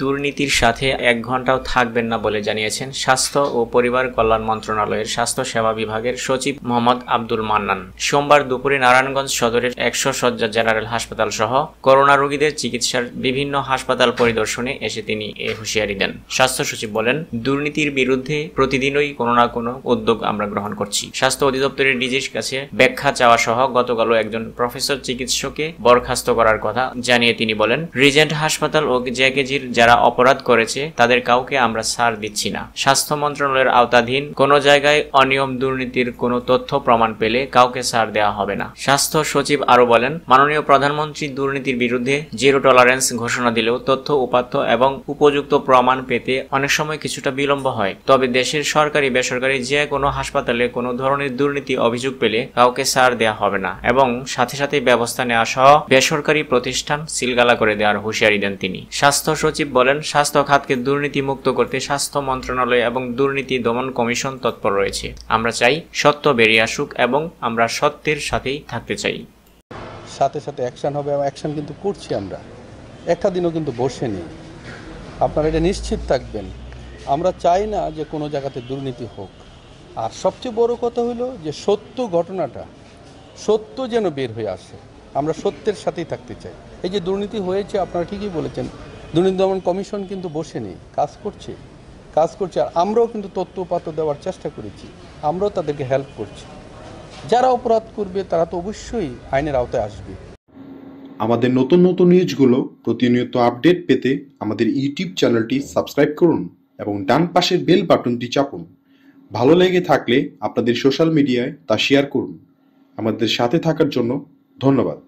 দুর্নীতির সাথে এক ঘন্টাও থাকবেন না বলে জানিয়েছেন স্বাস্থ্য ও পরিবার কল্যাণ মন্ত্রণালয়ের স্বাস্থ্য সেবা বিভাগের সচিব মোহাম্মদ আব্দুল মান্নান সোমবার দুপুরে নারায়ণগঞ্জ সদরের একশো সজ্জা জেনারেল হাসপাতাল সহ করোনা রোগীদের চিকিৎসার বিভিন্ন হাসপাতাল পরিদর্শনে এসে তিনি এ হুঁশিয়ারি দেন স্বাস্থ্য সচিব বলেন দুর্নীতির বিরুদ্ধে প্রতিদিনই কোনো না কোনো উদ্যোগ আমরা গ্রহণ করছি স্বাস্থ্য অধিদপ্তরের ডিজির কাছে ব্যাখ্যা চাওয়া সহ গতকালও একজন প্রফেসর চিকিৎসককে বরখাস্ত করার কথা জানিয়ে তিনি বলেন রিজেন্ট হাসপাতাল ও জ্যাকেজির যারা অপরাধ করেছে তাদের কাউকে আমরা সার দিচ্ছি না স্বাস্থ্য মন্ত্রণালয়ের আওতাধীন কোন জায়গায় অনিয়ম দুর্নীতির কোনো তথ্য প্রমাণ পেলে কাউকে সার দেওয়া হবে না স্বাস্থ্য সচিব আরো বলেন মাননীয় প্রধানমন্ত্রী দুর্নীতির বিরুদ্ধে জিরো টলারেন্স ঘোষণা দিলেও তথ্য উপাত্ত এবং উপযুক্ত প্রমাণ পেতে অনেক সময় কিছুটা বিলম্ব হয় তবে দেশের সরকারি বেসরকারি যে কোনো হাসপাতালে কোনো ধরনের দুর্নীতি অভিযোগ পেলে কাউকে সার দেওয়া হবে না এবং সাথে সাথে ব্যবস্থা নেওয়া সহ বেসরকারি প্রতিষ্ঠান সিলগালা করে দেওয়ার হুঁশিয়ারি দেন তিনি স্বাস্থ্য সচিব সচিব বলেন স্বাস্থ্য খাতকে দুর্নীতিমুক্ত করতে স্বাস্থ্য মন্ত্রণালয় এবং দুর্নীতি দমন কমিশন তৎপর রয়েছে আমরা চাই সত্য বেরিয়ে আসুক এবং আমরা সত্যের সাথেই থাকতে চাই সাথে সাথে অ্যাকশন হবে এবং অ্যাকশন কিন্তু করছি আমরা একটা দিনও কিন্তু বসেনি আপনারা এটা নিশ্চিত থাকবেন আমরা চাই না যে কোনো জায়গাতে দুর্নীতি হোক আর সবচেয়ে বড় কথা হলো যে সত্য ঘটনাটা সত্য যেন বের হয়ে আসে আমরা সত্যের সাথেই থাকতে চাই এই যে দুর্নীতি হয়েছে আপনারা ঠিকই বলেছেন দুর্নীতি দমন কমিশন কিন্তু বসেনি কাজ করছে কাজ করছে আর আমরাও কিন্তু তথ্য উপাত্ত দেওয়ার চেষ্টা করেছি আমরাও তাদেরকে হেল্প করছি যারা অপরাধ করবে তারা তো অবশ্যই আইনের আওতায় আসবে আমাদের নতুন নতুন নিউজগুলো প্রতিনিয়ত আপডেট পেতে আমাদের ইউটিউব চ্যানেলটি সাবস্ক্রাইব করুন এবং ডান পাশের বেল বাটনটি চাপুন ভালো লেগে থাকলে আপনাদের সোশ্যাল মিডিয়ায় তা শেয়ার করুন আমাদের সাথে থাকার জন্য ধন্যবাদ